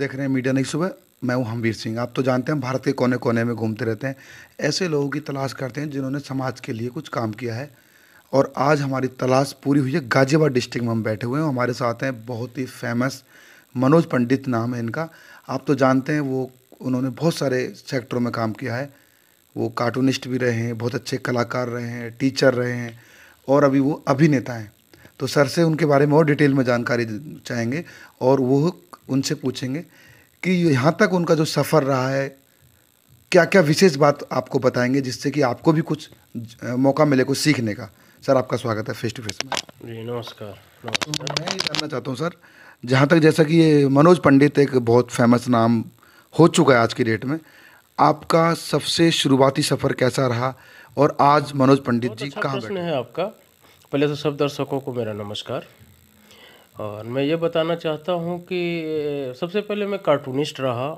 देख रहे हैं मीडिया नहीं सुबह मैं हूं हमवीर सिंह आप तो जानते हैं भारत के कोने कोने में घूमते रहते हैं ऐसे लोगों की तलाश करते हैं जिन्होंने समाज के लिए कुछ काम किया है और आज हमारी तलाश पूरी हुई है गाजियाबाद डिस्ट्रिक्ट में हम बैठे हुए हैं हमारे साथ हैं बहुत ही फेमस मनोज पंडित नाम है इनका आप तो जानते हैं वो उन्होंने बहुत सारे सेक्टरों में काम किया है वो कार्टूनिस्ट भी रहे हैं बहुत अच्छे कलाकार रहे हैं टीचर रहे हैं और अभी वो अभिनेता हैं तो सर से उनके बारे में और डिटेल में जानकारी चाहेंगे और वो उनसे पूछेंगे कि यहाँ तक उनका जो सफ़र रहा है क्या क्या विशेष बात आपको बताएंगे जिससे कि आपको भी कुछ मौका मिले कुछ सीखने का सर आपका स्वागत है फेस टू फेस में जी नमस्कार मैं ये जानना चाहता हूँ सर जहाँ तक जैसा कि ये मनोज पंडित एक बहुत फेमस नाम हो चुका है आज की डेट में आपका सबसे शुरुआती सफ़र कैसा रहा और आज मनोज पंडित जी अच्छा कहाँ है आपका पहले तो सब दर्शकों को मेरा नमस्कार और मैं ये बताना चाहता हूँ कि सबसे पहले मैं कार्टूनिस्ट रहा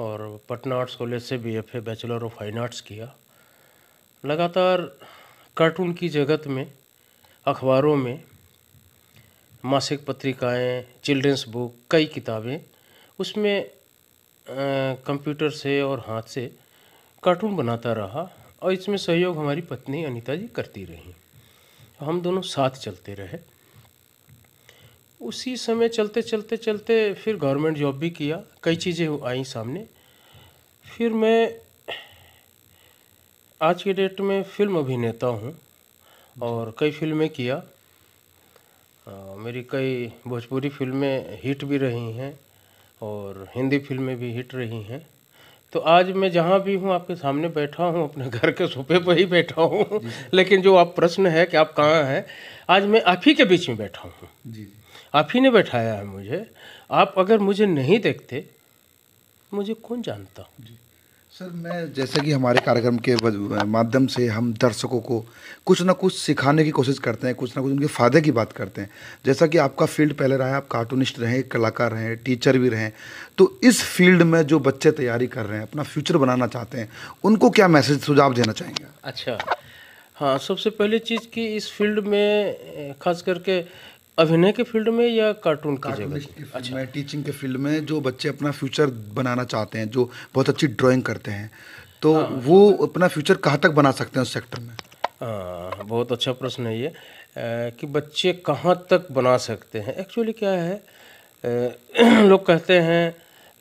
और पटना आर्ट्स कॉलेज से B F A bachelor of fine arts किया लगातार कार्टून की जगत में अखबारों में मासिक पत्रिकाएं चिल्ड्रंस बुक कई किताबें उसमें कंप्यूटर से और हाथ से कार्टून बनाता रहा और इसमें सहयोग हमारी पत्नी अनीता जी करती रहीं हम दोनों साथ चलते रहे उसी समय चलते चलते चलते फिर गवर्नमेंट जॉब भी किया कई चीज़ें आई सामने फिर मैं आज के डेट में फिल्म अभिनेता हूँ और कई फिल्में किया आ, मेरी कई भोजपुरी फिल्में हिट भी रही हैं और हिंदी फिल्में भी हिट रही हैं तो आज मैं जहाँ भी हूँ आपके सामने बैठा हूँ अपने घर के सोफे पर ही बैठा हूँ लेकिन जो आप प्रश्न है कि आप कहाँ हैं आज मैं आप ही के बीच में बैठा हूँ जी आप ही ने बैठाया है मुझे आप अगर मुझे नहीं देखते मुझे कौन जानता जी सर मैं जैसे कि हमारे कार्यक्रम के माध्यम से हम दर्शकों को कुछ ना कुछ सिखाने की कोशिश करते हैं कुछ ना कुछ उनके फ़ायदे की बात करते हैं जैसा कि आपका फील्ड पहले रहा है आप कार्टूनिस्ट रहे कलाकार रहे टीचर भी रहे तो इस फील्ड में जो बच्चे तैयारी कर रहे हैं अपना फ्यूचर बनाना चाहते हैं उनको क्या मैसेज सुझाव देना चाहेंगे अच्छा हाँ सबसे पहली चीज़ कि इस फील्ड में खास करके अभिनय के फील्ड में या कार्टून की जगह अच्छा में टीचिंग के फील्ड में जो बच्चे अपना फ्यूचर बनाना चाहते हैं जो बहुत अच्छी ड्राइंग करते हैं तो हाँ, वो अपना फ्यूचर कहाँ तक बना सकते हैं उस सेक्टर में हाँ बहुत अच्छा प्रश्न है ये कि बच्चे कहाँ तक बना सकते हैं एक्चुअली क्या है लोग कहते हैं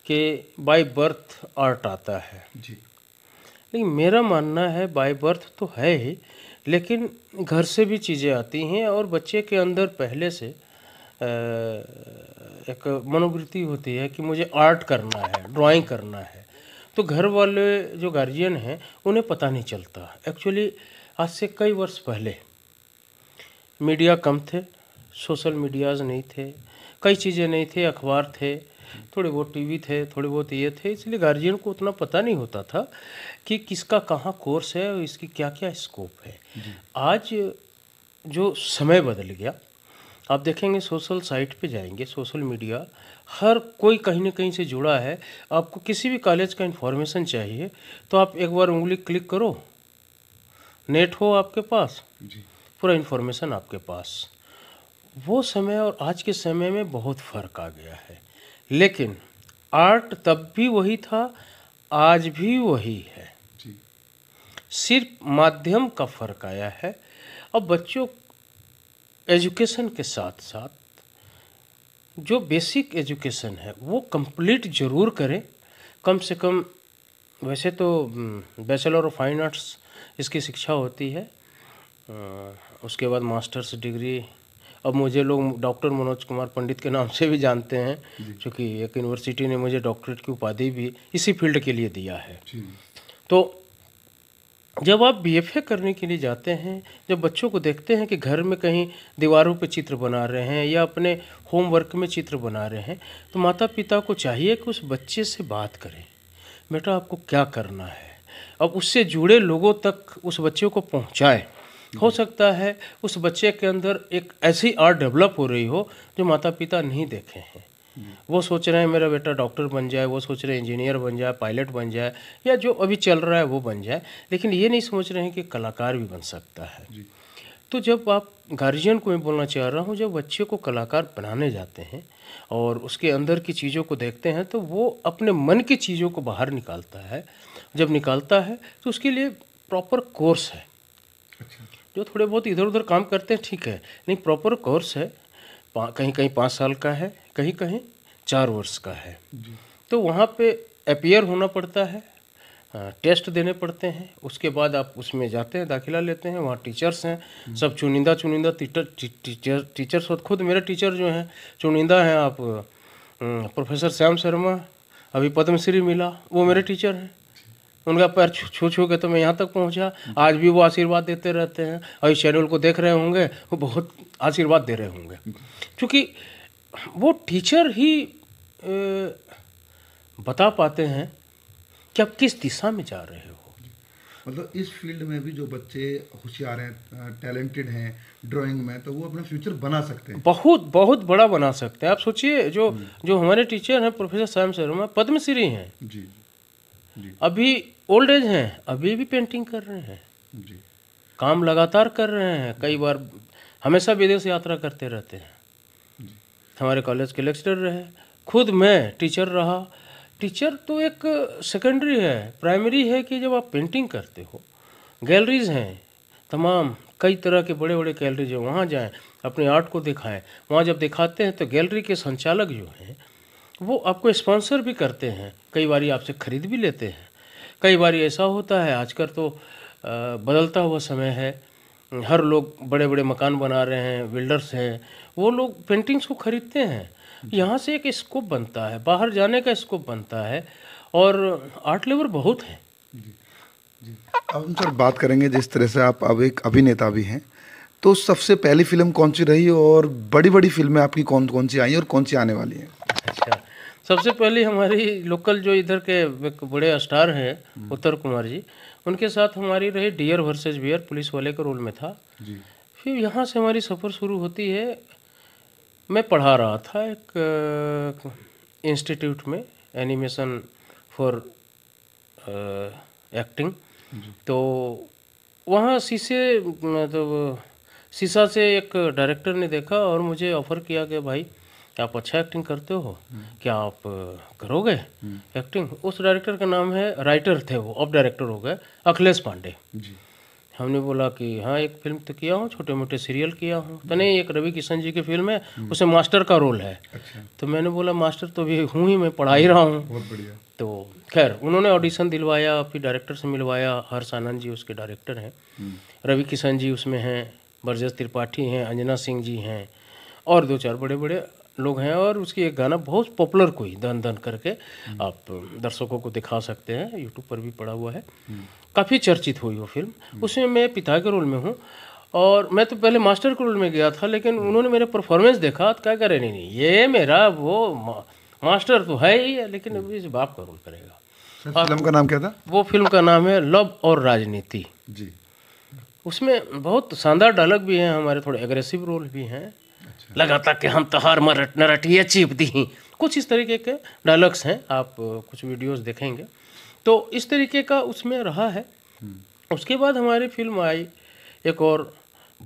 कि बाई बर्थ आर्ट आता है जी लेकिन मेरा मानना है बाई बर्थ तो है ही लेकिन घर से भी चीज़ें आती हैं और बच्चे के अंदर पहले से एक मनोवृत्ति होती है कि मुझे आर्ट करना है ड्राइंग करना है तो घर वाले जो गार्जियन हैं उन्हें पता नहीं चलता एक्चुअली आज से कई वर्ष पहले मीडिया कम थे सोशल मीडियाज़ नहीं थे कई चीज़ें नहीं थे अखबार थे थोड़े बहुत टीवी थे थोड़े बहुत ये थे इसलिए गार्जियन को उतना पता नहीं होता था कि किसका कहाँ कोर्स है और इसकी क्या क्या स्कोप है आज जो समय बदल गया आप देखेंगे सोशल साइट पे जाएंगे सोशल मीडिया हर कोई कहीं ना कहीं से जुड़ा है आपको किसी भी कॉलेज का इन्फॉर्मेशन चाहिए तो आप एक बार उंगली क्लिक करो नेट हो आपके पास पूरा इन्फॉर्मेशन आपके पास वो समय और आज के समय में बहुत फ़र्क आ गया है लेकिन आर्ट तब भी वही था आज भी वही है सिर्फ माध्यम का फर्क आया है अब बच्चों एजुकेशन के साथ साथ जो बेसिक एजुकेशन है वो कंप्लीट ज़रूर करें कम से कम वैसे तो बैचलर ऑफ फाइन आर्ट्स इसकी शिक्षा होती है उसके बाद मास्टर्स डिग्री अब मुझे लोग डॉक्टर मनोज कुमार पंडित के नाम से भी जानते हैं क्योंकि एक यूनिवर्सिटी ने मुझे डॉक्टरेट की उपाधि भी इसी फील्ड के लिए दिया है तो जब आप बीएफए करने के लिए जाते हैं जब बच्चों को देखते हैं कि घर में कहीं दीवारों पर चित्र बना रहे हैं या अपने होमवर्क में चित्र बना रहे हैं तो माता पिता को चाहिए कि उस बच्चे से बात करें बेटा आपको क्या करना है अब उससे जुड़े लोगों तक उस बच्चे को पहुँचाएँ हो सकता है उस बच्चे के अंदर एक ऐसी आर्ट डेवलप हो रही हो जो माता पिता नहीं देखे हैं वो सोच रहे हैं मेरा बेटा डॉक्टर बन जाए वो सोच रहे हैं इंजीनियर बन जाए पायलट बन जाए या जो अभी चल रहा है वो बन जाए लेकिन ये नहीं सोच रहे हैं कि कलाकार भी बन सकता है तो जब आप गार्जियन को मैं बोलना चाह रहा हूँ जब बच्चे को कलाकार बनाने जाते हैं और उसके अंदर की चीज़ों को देखते हैं तो वो अपने मन की चीज़ों को बाहर निकालता है जब निकालता है तो उसके लिए प्रॉपर कोर्स है जो थोड़े बहुत इधर उधर काम करते हैं ठीक है नहीं प्रॉपर कोर्स है कहीं कहीं पाँच साल का है कहीं कहीं चार वर्ष का है तो वहाँ पे अपियर होना पड़ता है टेस्ट देने पड़ते हैं उसके बाद आप उसमें जाते हैं दाखिला लेते हैं वहाँ टीचर्स हैं सब चुनिंदा चुनिंदा टीचर टीचर टीचर्स और खुद मेरे टीचर जो हैं चुनिंदा हैं आप प्रोफेसर श्याम शर्मा अभी पद्मश्री मिला वो मेरे टीचर हैं उनका पैर छू छू के तो मैं यहाँ तक पहुँचा आज भी वो आशीर्वाद देते रहते हैं और इस चैनल को देख रहे होंगे वो बहुत आशीर्वाद दे रहे होंगे क्योंकि वो टीचर ही ए, बता पाते हैं कि आप किस दिशा में जा रहे हो मतलब इस फील्ड में भी जो बच्चे होशियार हैं टैलेंटेड हैं ड्राइंग में तो वो अपना फ्यूचर बना सकते हैं बहुत बहुत बड़ा बना सकते हैं आप सोचिए जो जो हमारे टीचर हैं प्रोफेसर श्याम शर्मा पद्मश्री हैं जी अभी ओल्ड एज हैं अभी भी पेंटिंग कर रहे हैं जी काम लगातार कर रहे हैं कई बार हमेशा विदेश यात्रा करते रहते हैं हमारे कॉलेज के लेक्चर रहे खुद मैं टीचर रहा टीचर तो एक सेकेंडरी है प्राइमरी है कि जब आप पेंटिंग करते हो गैलरीज हैं तमाम कई तरह के बड़े बड़े गैलरीज हैं वहाँ जाएँ अपने आर्ट को दिखाएं वहाँ जब दिखाते हैं तो गैलरी के संचालक जो हैं वो आपको स्पॉन्सर भी करते हैं कई बार आपसे ख़रीद भी लेते हैं कई बार ऐसा होता है आजकल तो बदलता हुआ समय है हर लोग बड़े बड़े मकान बना रहे हैं बिल्डर्स हैं वो लोग पेंटिंग्स को ख़रीदते हैं यहाँ से एक स्कोप बनता है बाहर जाने का स्कोप बनता है और आर्ट लेवर बहुत हैं जी, जी। अब हम सर बात करेंगे जिस तरह से आप अब एक अभिनेता भी हैं तो सबसे पहली फिल्म कौन सी रही और बड़ी बड़ी फिल्में आपकी कौन कौन सी आई और कौन सी आने वाली हैं अच्छा सबसे पहले हमारी लोकल जो इधर के बड़े स्टार हैं हम्म। उत्तर कुमार जी उनके साथ हमारी रही डियर वर्सेज बियर पुलिस वाले के रोल में था जी। फिर यहाँ से हमारी सफ़र शुरू होती है मैं पढ़ा रहा था एक इंस्टीट्यूट में एनिमेशन फॉर एक्टिंग तो वहाँ शीशे मतलब शीशा से एक डायरेक्टर ने देखा और मुझे ऑफ़र किया कि भाई क्या आप अच्छा एक्टिंग करते हो क्या आप करोगे एक्टिंग उस डायरेक्टर का नाम है राइटर थे वो अब डायरेक्टर हो गए अखिलेश पांडे हमने बोला कि हाँ एक फिल्म तो किया हूँ छोटे मोटे सीरियल किया हूँ तो नहीं एक रवि किशन जी की फिल्म है हम्म। उसे मास्टर का रोल है अच्छा। तो मैंने बोला मास्टर तो भी हूँ ही मैं पढ़ा ही रहा हूँ तो खैर उन्होंने ऑडिशन दिलवाया फिर डायरेक्टर से मिलवाया हर्ष आनंद जी उसके डायरेक्टर हैं हम्म। रवि किशन जी उसमें हैं बरजस त्रिपाठी हैं अंजना सिंह जी हैं और दो चार बड़े बड़े लोग हैं और उसकी एक गाना बहुत पॉपुलर कोई धन धन करके हम्म। आप दर्शकों को दिखा सकते हैं यूट्यूब पर भी पड़ा हुआ है हम्म। काफ़ी चर्चित हुई वो फिल्म हम्म। उसमें मैं पिता के रोल में हूँ और मैं तो पहले मास्टर के रोल में गया था लेकिन उन्होंने मेरे परफॉर्मेंस देखा तो क्या करे नहीं नहीं ये मेरा वो मा, मास्टर तो है ही है लेकिन अभी इस बाप का रोल करेगा फिल्म का नाम क्या था वो फिल्म का नाम है लव और राजनीति जी उसमें बहुत शानदार डायलॉग भी हैं हमारे थोड़े एग्रेसिव रोल भी हैं लगाता कि हम तो हर मरट नरटिया चीप दी कुछ इस तरीके के डायलॉग्स हैं आप कुछ वीडियोस देखेंगे तो इस तरीके का उसमें रहा है हम्म। उसके बाद हमारी फिल्म आई एक और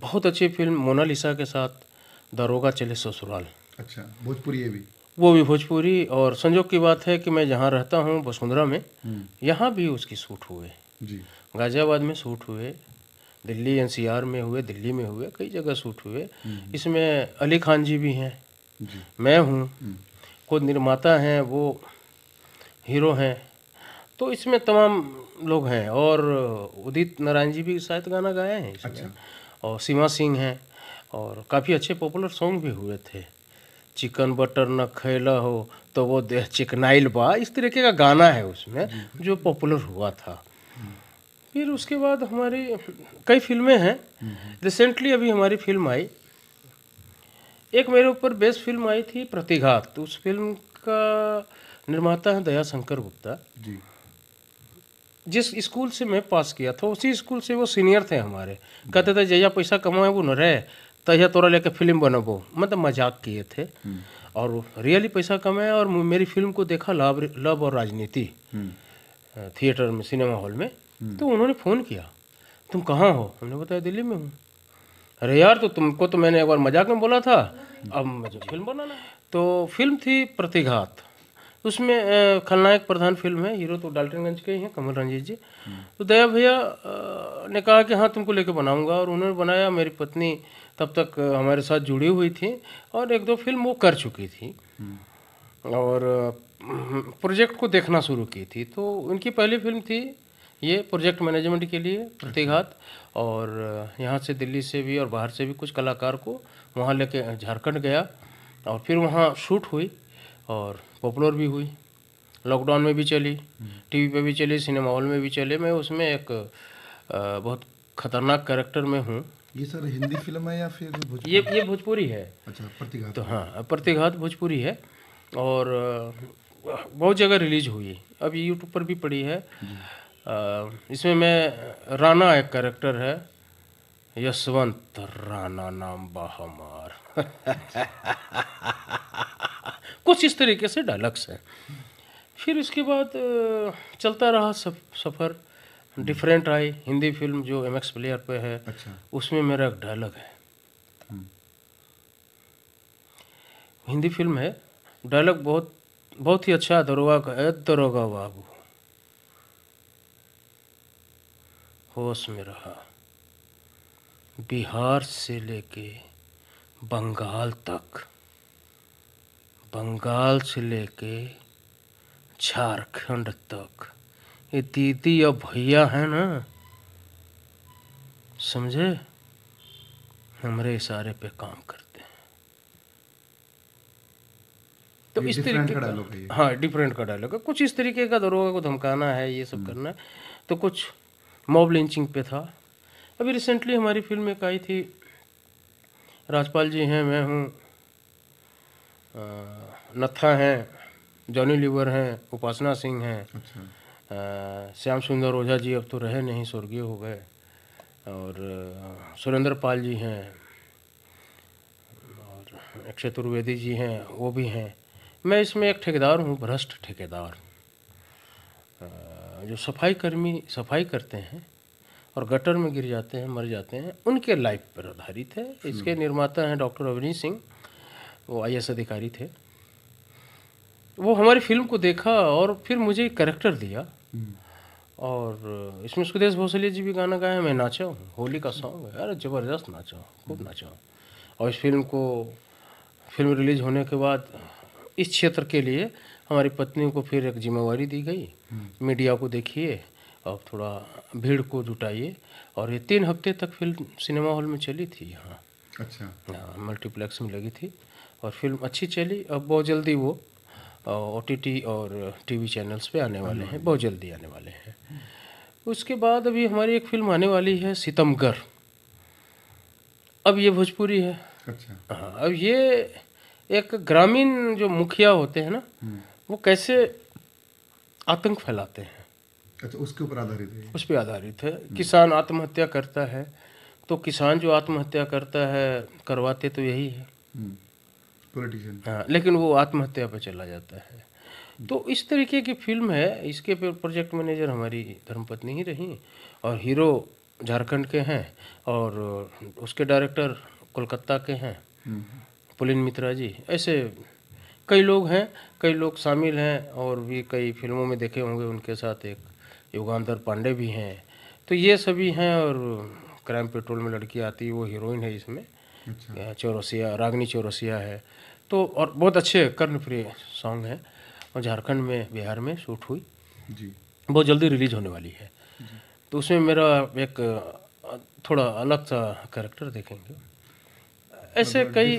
बहुत अच्छी फिल्म मोनालिसा के साथ दरोगा चले ससुराल अच्छा भोजपुरी ये भी वो भी भोजपुरी और संजोग की बात है कि मैं जहाँ रहता हूँ वसुंधरा में हम्म। यहाँ भी उसकी शूट हुए जी गाजियाबाद में शूट हुए दिल्ली एनसीआर में हुए दिल्ली में हुए कई जगह शूट हुए हम्म। इसमें अली खान जी भी हैं मैं हूँ हम्म। खुद निर्माता हैं वो हीरो हैं तो इसमें तमाम लोग हैं और उदित नारायण जी भी शायद गाना गाए हैं अच्छा। और सीमा सिंह हैं और काफ़ी अच्छे पॉपुलर सॉन्ग भी हुए थे चिकन बटर न खेला हो तो वो देह चिकनाइल बा इस तरीके का गाना है उसमें जो पॉपुलर हुआ था फिर उसके बाद हमारी कई फिल्में हैं रिसेंटली अभी हमारी फिल्म आई एक मेरे ऊपर बेस्ट फिल्म आई थी प्रतिघात तो उस फिल्म का निर्माता है दया शंकर गुप्ता जी जिस स्कूल से मैं पास किया था उसी स्कूल से वो सीनियर थे हमारे कहते थे जया पैसा कमाए वो न रहे तहिया तो तोरा लेके फिल्म बनबो मतलब मजाक किए थे हम्म। और रियली पैसा कमाए और मेरी फिल्म को देखा लव लव और राजनीति हम्म। थिएटर में सिनेमा हॉल में तो उन्होंने फ़ोन किया तुम कहाँ हो हमने बताया दिल्ली में हूँ अरे यार तो तुमको तो मैंने एक बार मजाक में बोला था अब मुझे फिल्म बनाना तो फिल्म थी प्रतिघात उसमें खलनायक प्रधान फिल्म है हीरो तो डाल्टनगंज के ही हैं कमल रंजीत जी तो दया भैया ने कहा कि हाँ तुमको लेके बनाऊंगा और उन्होंने बनाया मेरी पत्नी तब तक हमारे साथ जुड़ी हुई थी और एक दो फिल्म वो कर चुकी थी और प्रोजेक्ट को देखना शुरू की थी तो उनकी पहली फिल्म थी ये प्रोजेक्ट मैनेजमेंट के लिए प्रतिघात और यहाँ से दिल्ली से भी और बाहर से भी कुछ कलाकार को वहाँ लेके झारखंड गया और फिर वहाँ शूट हुई और पॉपुलर भी हुई लॉकडाउन में भी चली टीवी पे भी चली सिनेमा हॉल में भी चले मैं उसमें एक बहुत खतरनाक कैरेक्टर में हूँ ये सर हिंदी फिल्म है या फिर ये ये भोजपुरी है अच्छा प्रतिघात तो हाँ प्रतिघात भोजपुरी है और बहुत जगह रिलीज हुई अब यूट्यूब पर भी पड़ी है इसमें मैं राणा एक करेक्टर है यशवंत राणा नाम बहमार कुछ इस तरीके से डायलॉग्स हैं फिर उसके बाद चलता रहा सब सफ़र डिफरेंट आई हिंदी फिल्म जो एम एक्स प्लेयर पे है अच्छा। उसमें मेरा एक डायलॉग है हम्म। हिंदी फिल्म है डायलॉग बहुत बहुत ही अच्छा दरोगा का है दरोगा बाबू होश में रहा बिहार से लेके बंगाल तक बंगाल से लेके झारखंड तक ये दीदी और भैया है ना समझे हमारे इशारे पे काम करते हैं तो इस तरीके का हाँ डिफरेंट का डायलॉग कुछ इस तरीके का दरोगा को धमकाना है ये सब हम्म। करना है तो कुछ मॉब लिंचिंग पे था अभी रिसेंटली हमारी फिल्म एक आई थी राजपाल जी हैं मैं हूँ नत्था हैं जॉनी लीवर हैं उपासना सिंह हैं अच्छा। श्याम सुंदर ओझा जी अब तो रहे नहीं स्वर्गीय हो गए और सुरेंद्र पाल जी हैं और अक्षय चतुर्वेदी जी हैं वो भी हैं मैं इसमें एक ठेकेदार हूँ भ्रष्ट ठेकेदार जो सफाई कर्मी सफाई करते हैं और गटर में गिर जाते हैं मर जाते हैं उनके लाइफ पर आधारित है हम्म। इसके निर्माता हैं डॉक्टर अवनीत सिंह वो आई अधिकारी थे वो हमारी फिल्म को देखा और फिर मुझे करेक्टर दिया हम्म। और इसमें सुदेश भोसले जी भी गाना गाया मैं नाचा हूँ होली का सॉन्ग है यार ज़बरदस्त नाचा हूँ खूब हम्म। नाचा हूँ और इस फिल्म को फिल्म रिलीज होने के बाद इस क्षेत्र के लिए हमारी पत्नी को फिर एक जिम्मेवारी दी गई हम्म। मीडिया को देखिए और थोड़ा भीड़ को जुटाइए और ये तीन हफ्ते तक फिल्म सिनेमा हॉल में चली थी यहाँ अच्छा हाँ मल्टीप्लेक्स में लगी थी और फिल्म अच्छी चली अब बहुत जल्दी वो ओ टी और टीवी चैनल्स पे आने वाले हैं हम्म। बहुत जल्दी आने वाले हैं उसके बाद अभी हमारी एक फिल्म आने वाली है सितमगर अब ये भोजपुरी है अच्छा हाँ अब ये एक ग्रामीण जो मुखिया होते हैं ना हम्म। वो कैसे आतंक फैलाते हैं अच्छा उसके ऊपर आधारित है उस पर आधारित है किसान आत्महत्या करता है तो किसान जो आत्महत्या करता है करवाते तो यही है पॉलिटिशियन हम्म, हाँ लेकिन वो आत्महत्या पर चला जाता है तो इस तरीके की फिल्म है इसके प्रोजेक्ट मैनेजर हमारी धर्मपत्नी ही रही और हीरो झारखंड के हैं और उसके डायरेक्टर कोलकाता के हैं हम्म, हम्म। पुलिन मित्रा जी ऐसे कई लोग हैं कई लोग शामिल हैं और भी कई फिल्मों में देखे होंगे उनके साथ एक युगान्धर पांडे भी हैं तो ये सभी हैं और क्राइम पेट्रोल में लड़की आती है वो हीरोइन है इसमें अच्छा। चौरसिया रागनी चौरसिया है तो और बहुत अच्छे कर्णप्रिय सॉन्ग हैं और झारखंड में बिहार में शूट हुई जी बहुत जल्दी रिलीज़ होने वाली है तो उसमें मेरा एक थोड़ा अलग सा करेक्टर देखेंगे मतलब ऐसे कई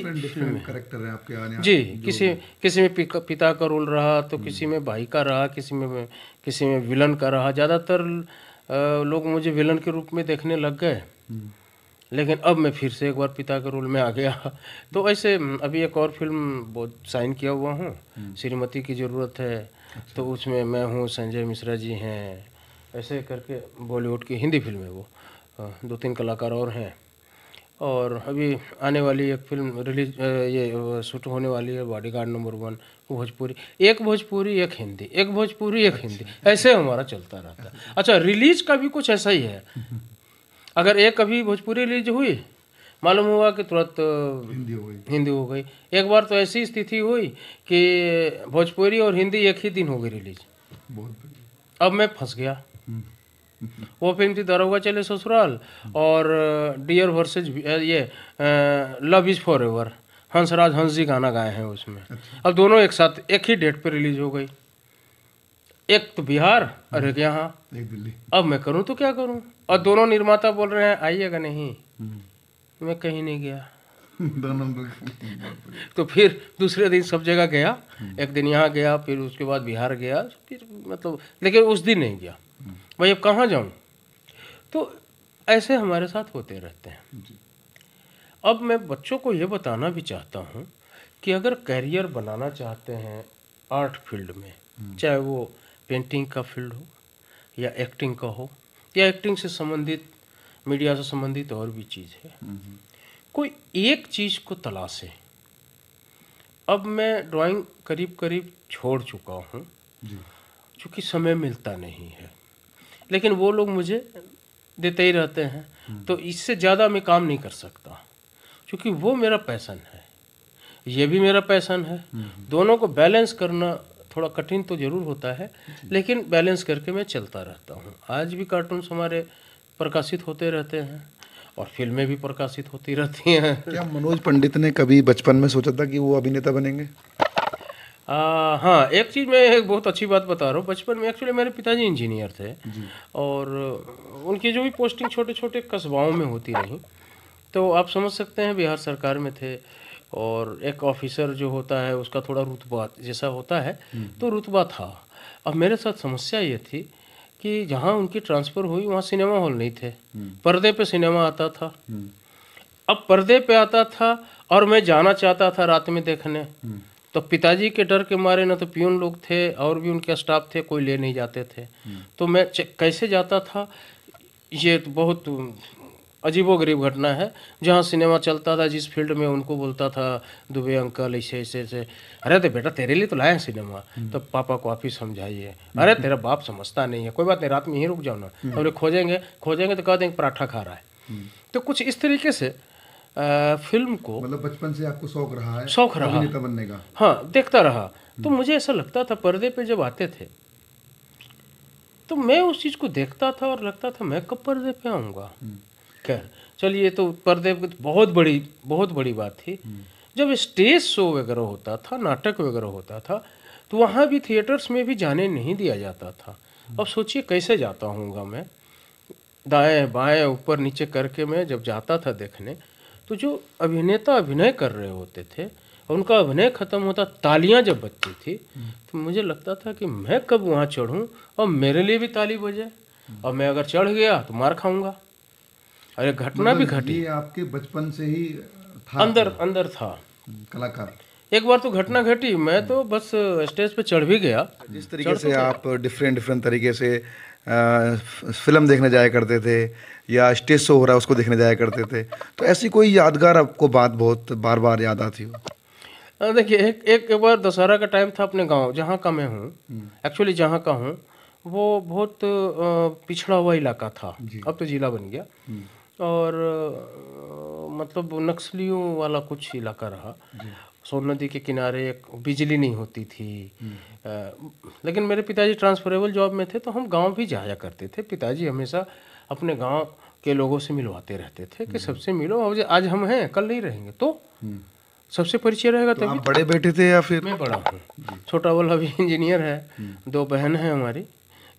करेक्टर हम्म। हैं आपके आने जी किसी किसी में पिता का रोल रहा तो किसी हम्म। में भाई का रहा किसी में किसी में विलन का रहा ज़्यादातर लोग मुझे विलन के रूप में देखने लग गए हम्म। लेकिन अब मैं फिर से एक बार पिता के रोल में आ गया तो ऐसे अभी एक और फिल्म बहुत साइन किया हुआ हूँ श्रीमती की ज़रूरत है अच्छा। तो उसमें मैं हूँ संजय मिश्रा जी हैं ऐसे करके बॉलीवुड की हिंदी फिल्म है वो दो तीन कलाकार और हैं और अभी आने वाली एक फिल्म रिलीज ये शूट होने वाली है बॉडीगार्ड नंबर वन भोजपुरी एक भोजपुरी एक हिंदी एक भोजपुरी एक हिंदी अच्छा। ऐसे हमारा चलता रहता है अच्छा रिलीज का भी कुछ ऐसा ही है अगर एक अभी भोजपुरी रिलीज हुई मालूम हुआ कि तुरंत हिंदी हो गई हिंदी हो गई एक बार तो ऐसी स्थिति हुई कि भोजपुरी और हिंदी एक ही दिन हो गई रिलीज अब मैं फंस गया वो फिल्म थी दरोगा चले ससुराल और डियर वर्सेज ये love is forever Hansraj Hans ji गाना गाए हैं उसमें अच्छा। अब दोनों एक साथ एक ही डेट पर रिलीज हो गई एक तो बिहार और हाँ? एक यहाँ अब मैं करूँ तो क्या करूँ और दोनों निर्माता बोल रहे हैं आइएगा नहीं हम्म। मैं कहीं नहीं गया दोनों तो फिर दूसरे दिन सब जगह गया हम्म। एक दिन यहाँ गया फिर उसके बाद बिहार गया फिर मतलब लेकिन उस दिन नहीं गया भाई अब कहाँ जाऊँ तो ऐसे हमारे साथ होते रहते हैं अब मैं बच्चों को ये बताना भी चाहता हूँ कि अगर करियर बनाना चाहते हैं आर्ट फील्ड में हम्म। चाहे वो पेंटिंग का फील्ड हो या एक्टिंग का हो या एक्टिंग से संबंधित मीडिया से संबंधित और भी चीज़ है हम्म। कोई एक चीज़ को तलाशें अब मैं ड्राइंग करीब करीब छोड़ चुका हूँ क्योंकि समय मिलता नहीं है लेकिन वो लोग मुझे देते ही रहते हैं हम्म। तो इससे ज़्यादा मैं काम नहीं कर सकता क्योंकि वो मेरा पैसन है ये भी मेरा पैसन है हम्म। दोनों को बैलेंस करना थोड़ा कठिन तो ज़रूर होता है लेकिन बैलेंस करके मैं चलता रहता हूँ आज भी कार्टून्स हमारे प्रकाशित होते रहते हैं और फिल्में भी प्रकाशित होती रहती हैं क्या मनोज पंडित ने कभी बचपन में सोचा था कि वो अभिनेता बनेंगे आ, हाँ एक चीज़ मैं एक बहुत अच्छी बात बता रहा हूँ बचपन में एक्चुअली मेरे पिताजी इंजीनियर थे और उनकी जो भी पोस्टिंग छोटे छोटे कस्बाओं में होती रही तो आप समझ सकते हैं बिहार सरकार में थे और एक ऑफिसर जो होता है उसका थोड़ा रुतबा जैसा होता है हम्म। तो रुतबा था अब मेरे साथ समस्या ये थी कि जहाँ उनकी ट्रांसफ़र हुई वहाँ सिनेमा हॉल नहीं थे हम्म। पर्दे पे सिनेमा आता था हम्म। अब पर्दे पे आता था और मैं जाना चाहता था रात में देखने तो पिताजी के डर के मारे ना तो पियून लोग थे और भी उनके स्टाफ थे कोई ले नहीं जाते थे हम्म। तो मैं कैसे जाता था ये तो बहुत अजीबो गरीब घटना है जहाँ सिनेमा चलता था जिस फील्ड में उनको बोलता था दुबे अंकल ऐसे ऐसे ऐसे अरे तो बेटा तेरे लिए तो लाए सिनेमा हम्म। तो पापा को आप ही समझाइए हम्म। अरे तेरा बाप समझता नहीं है कोई बात नहीं रात में ही रुक जाओ ना तो खोजेंगे खोजेंगे तो कह देंगे पराठा खा रहा है तो कुछ इस तरीके से फिल्म को मतलब बचपन से आपको शौक रहा है शौक रहा अभिनेता बनने का हाँ देखता रहा हम्म। तो मुझे ऐसा लगता था पर्दे पे जब आते थे तो मैं उस चीज़ को देखता था और लगता था मैं कब पर्दे पे आऊँगा हम्म। खैर चलिए तो पर्दे पे तो बहुत बड़ी बहुत बड़ी बात थी हम्म। जब स्टेज शो वगैरह होता था नाटक वगैरह होता था तो वहाँ भी थिएटर्स में भी जाने नहीं दिया जाता था अब सोचिए कैसे जाता हूँगा मैं दाएं बाएं ऊपर नीचे करके मैं जब जाता था देखने तो जो अभिनेता अभिनय कर रहे होते थे उनका अभिनय खत्म होता तालियां जब बजती थी तो मुझे लगता था कि मैं कब वहाँ चढ़ूँ और मेरे लिए भी ताली बजे और मैं अगर चढ़ गया तो मार खाऊंगा अरे घटना भी मतलब घटी आपके बचपन से ही था अंदर था। अंदर था कलाकार एक बार तो घटना घटी मैं तो बस स्टेज पे चढ़ भी गया जिस तरीके तो से आप डिफरेंट डिफरेंट तरीके से फिल्म देखने जाया करते थे या स्टेज शो हो रहा है उसको देखने जाया करते थे तो ऐसी कोई यादगार आपको बात बहुत बार बार याद आती हो देखिए एक एक बार दशहरा का टाइम था अपने गांव जहाँ का मैं हूँ एक्चुअली जहाँ का हूँ वो बहुत पिछड़ा हुआ इलाका था अब तो ज़िला बन गया हम्म। और मतलब नक्सलियों वाला कुछ इलाका रहा सोन नदी के किनारे एक बिजली नहीं होती थी आ, हम्म। लेकिन मेरे पिताजी ट्रांसफरेबल जॉब में थे तो हम गांव भी जाया करते थे पिताजी हमेशा अपने गांव के लोगों से मिलवाते रहते थे कि हम्म। सबसे मिलो और आज हम हैं कल नहीं रहेंगे तो हम्म। सबसे परिचय रहेगा तो तभी तो बड़े बेटे थे या फिर मैं बड़ा हूँ छोटा वाला अभी इंजीनियर है दो बहन है हमारी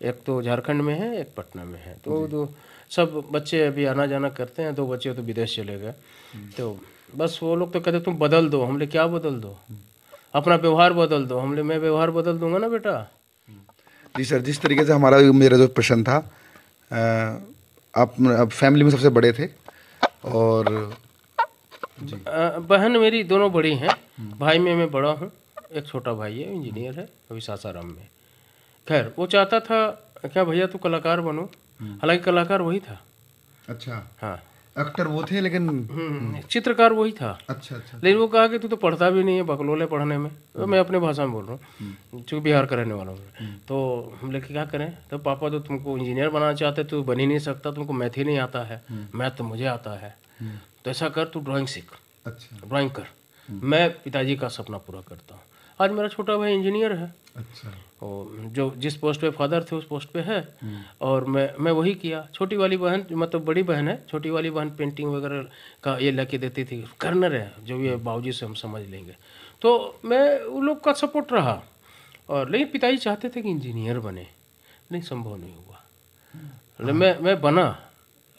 एक तो झारखंड में है एक पटना में है तो दो सब बच्चे अभी आना जाना करते हैं दो बच्चे तो विदेश चले गए तो बस वो लोग तो कहते तुम बदल दो हमले क्या बदल दो अपना व्यवहार बदल दो हमले मैं व्यवहार बदल दूंगा ना बेटा जी सर जिस तरीके से हमारा मेरा जो प्रश्न था आप फैमिली में सबसे बड़े थे और बहन मेरी दोनों बड़ी हैं भाई में मैं बड़ा हूँ एक छोटा भाई है इंजीनियर है अभी सासाराम में खैर वो चाहता था क्या भैया तू कलाकार बनो हम्म। हालांकि कलाकार वही था अच्छा हाँ एक्टर वो थे लेकिन हम्म, चित्रकार वही था अच्छा अच्छा लेकिन वो कहा कि तू तो पढ़ता भी नहीं है बकलोले पढ़ने में तो मैं अपने भाषा में बोल रहा हूँ चूँकि हम्म। बिहार का रहने वाला हूँ हम्म। तो हम लेके क्या करें तो पापा तो तुमको इंजीनियर बनाना चाहते तू बन ही नहीं सकता तुमको मैथ ही नहीं आता है मैथ तो मुझे आता है तो ऐसा कर तू ड्राॅइंग सीख अच्छा कर मैं पिताजी का सपना पूरा करता हूँ आज मेरा छोटा भाई इंजीनियर है अच्छा और जो जिस पोस्ट पे फादर थे उस पोस्ट पे है हम्म। और मैं मैं वही किया छोटी वाली बहन मतलब बड़ी बहन है छोटी वाली बहन पेंटिंग वगैरह का ये ला देती थी कर्नर है जो हम्म। ये बाबूजी से हम समझ लेंगे तो मैं उन लोग का सपोर्ट रहा और लेकिन पिताजी चाहते थे कि इंजीनियर बने नहीं संभव नहीं हुआ हम्म। मतलब मैं मैं बना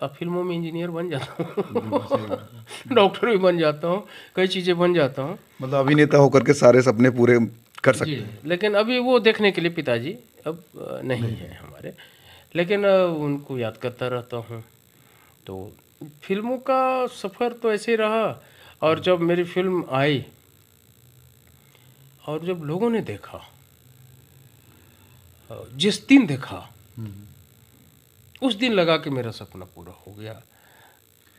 अब फिल्मों में इंजीनियर बन जाता हूँ डॉक्टर भी बन जाता हूँ कई चीज़ें बन जाता हूँ मतलब अभिनेता होकर के सारे सपने पूरे कर सकते हैं लेकिन अभी वो देखने के लिए पिताजी अब नहीं, नहीं है हमारे लेकिन उनको याद करता रहता हूँ तो फिल्मों का सफ़र तो ऐसे ही रहा और हाँ। जब मेरी फिल्म आई और जब लोगों ने देखा जिस दिन देखा हम्म। उस दिन लगा कि मेरा सपना पूरा हो गया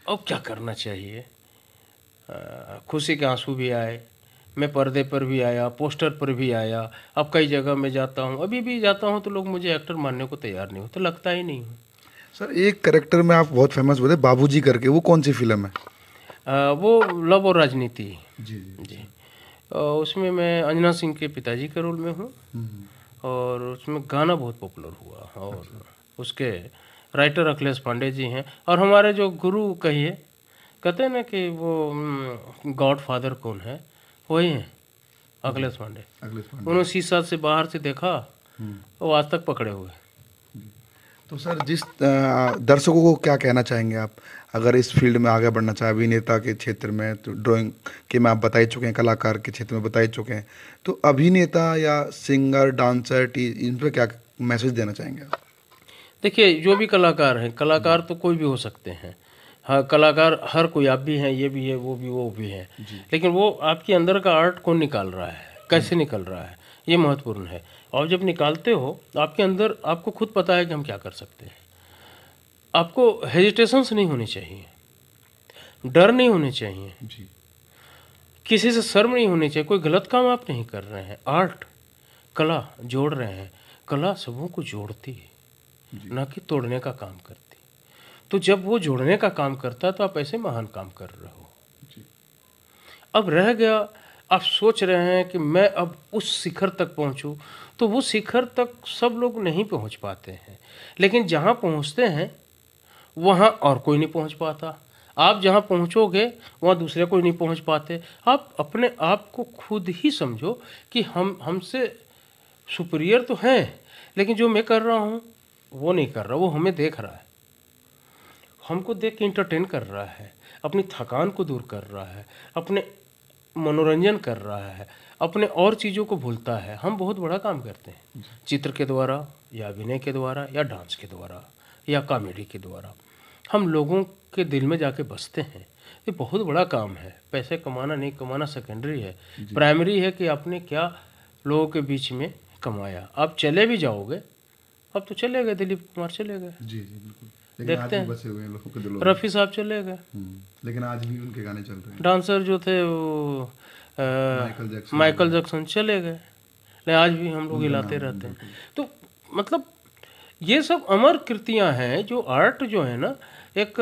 अब क्या करना चाहिए खुशी के आंसू भी आए मैं पर्दे पर भी आया पोस्टर पर भी आया अब कई जगह मैं जाता हूँ अभी भी जाता हूँ तो लोग मुझे एक्टर मानने को तैयार नहीं हो तो लगता ही नहीं हूँ सर एक करेक्टर में आप बहुत फेमस बोले बाबू करके वो कौन सी फिल्म है आ, वो लव और राजनीति जी जी, जी। उसमें मैं अंजना सिंह के पिताजी के रोल में हूँ हम्म, हम्म। और उसमें गाना बहुत पॉपुलर हुआ और उसके राइटर अखिलेश पांडे जी हैं और हमारे जो गुरु कहिए कहते हैं ना कि वो हम्म, गॉड फादर कौन है वही हैं अखिलेश पांडे उन्होंने शीशा से बाहर से देखा हम्म। वो आज तक पकड़े हुए तो सर जिस दर्शकों को क्या कहना चाहेंगे आप अगर इस फील्ड में आगे बढ़ना चाहे अभिनेता के क्षेत्र में तो ड्राइंग के में आप बताई चुके हैं कलाकार के क्षेत्र में बताई चुके हैं तो अभिनेता या सिंगर डांसर टी इन पर क्या मैसेज देना चाहेंगे आप देखिए जो भी कलाकार हैं कलाकार तो कोई भी हो सकते हैं हाँ कलाकार हर कोई आप भी हैं ये भी है वो भी वो भी है लेकिन वो आपके अंदर का आर्ट कौन निकाल रहा है कैसे निकल रहा है ये महत्वपूर्ण है और जब निकालते हो आपके अंदर आपको खुद पता है कि हम क्या कर सकते हैं आपको हेजिटेशंस नहीं होनी चाहिए डर नहीं होने चाहिए जी किसी से शर्म नहीं होनी चाहिए कोई गलत काम आप नहीं कर रहे हैं आर्ट कला जोड़ रहे हैं कला सबों को जोड़ती है ना कि तोड़ने का काम करती तो जब वो जोड़ने का काम करता तो आप ऐसे महान काम कर रहे हो अब रह गया आप सोच रहे हैं कि मैं अब उस शिखर तक पहुंचूं तो वो शिखर तक सब लोग नहीं पहुंच पाते हैं लेकिन जहां पहुंचते हैं वहां और कोई नहीं पहुंच पाता आप जहां पहुंचोगे वहां दूसरे कोई नहीं पहुंच पाते आप अपने आप को खुद ही समझो कि हम हमसे सुपरियर तो हैं लेकिन जो मैं कर रहा हूँ वो नहीं कर रहा वो हमें देख रहा है हमको देख के इंटरटेन कर रहा है अपनी थकान को दूर कर रहा है अपने मनोरंजन कर रहा है अपने और चीज़ों को भूलता है हम बहुत बड़ा काम करते हैं चित्र के द्वारा या अभिनय के द्वारा या डांस के द्वारा या कॉमेडी के द्वारा हम लोगों के दिल में जाके बसते हैं ये बहुत बड़ा काम है पैसे कमाना नहीं कमाना सेकेंडरी है प्राइमरी है कि आपने क्या लोगों के बीच में कमाया आप चले भी जाओगे अब तो चले गए दिलीप कुमार चले गए जी जी बिल्कुल देखते हैं बसे हुए लोगों के दिलों रफ़ी साहब चले गए हम्म, लेकिन आज भी उनके गाने चल रहे हैं डांसर जो थे वो माइकल जैक्सन चले गए लेकिन आज भी हम लोग हिलाते रहते हैं तो मतलब ये सब अमर कृतियाँ हैं जो आर्ट जो है ना एक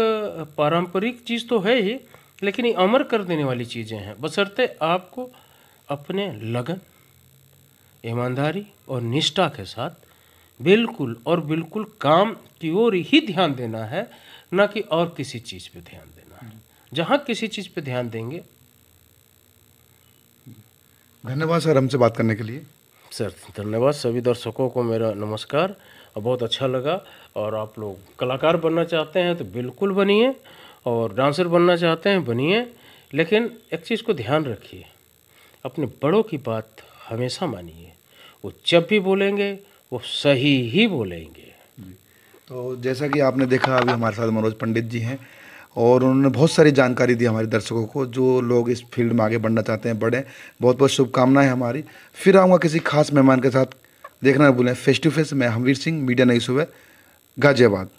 पारंपरिक चीज़ तो है ही लेकिन ये अमर कर देने वाली चीज़ें हैं बसरते आपको अपने लगन ईमानदारी और निष्ठा के साथ बिल्कुल और बिल्कुल काम की ओर ही ध्यान देना है ना कि और किसी चीज़ पे ध्यान देना है जहाँ किसी चीज़ पे ध्यान देंगे धन्यवाद सर हमसे बात करने के लिए सर धन्यवाद सभी दर्शकों को मेरा नमस्कार बहुत अच्छा लगा और आप लोग कलाकार बनना चाहते हैं तो बिल्कुल बनिए और डांसर बनना चाहते हैं बनिए लेकिन एक चीज़ को ध्यान रखिए अपने बड़ों की बात हमेशा मानिए वो जब भी बोलेंगे वो सही ही बोलेंगे तो जैसा कि आपने देखा अभी हमारे साथ मनोज पंडित जी हैं और उन्होंने बहुत सारी जानकारी दी हमारे दर्शकों को जो लोग इस फील्ड में आगे बढ़ना चाहते हैं बढ़ें बहुत बहुत शुभकामनाएं हमारी फिर आऊँगा किसी खास मेहमान के साथ देखना बोलें फेस टू फेस मैं हमवीर सिंह मीडिया नई सुबह गाजियाबाद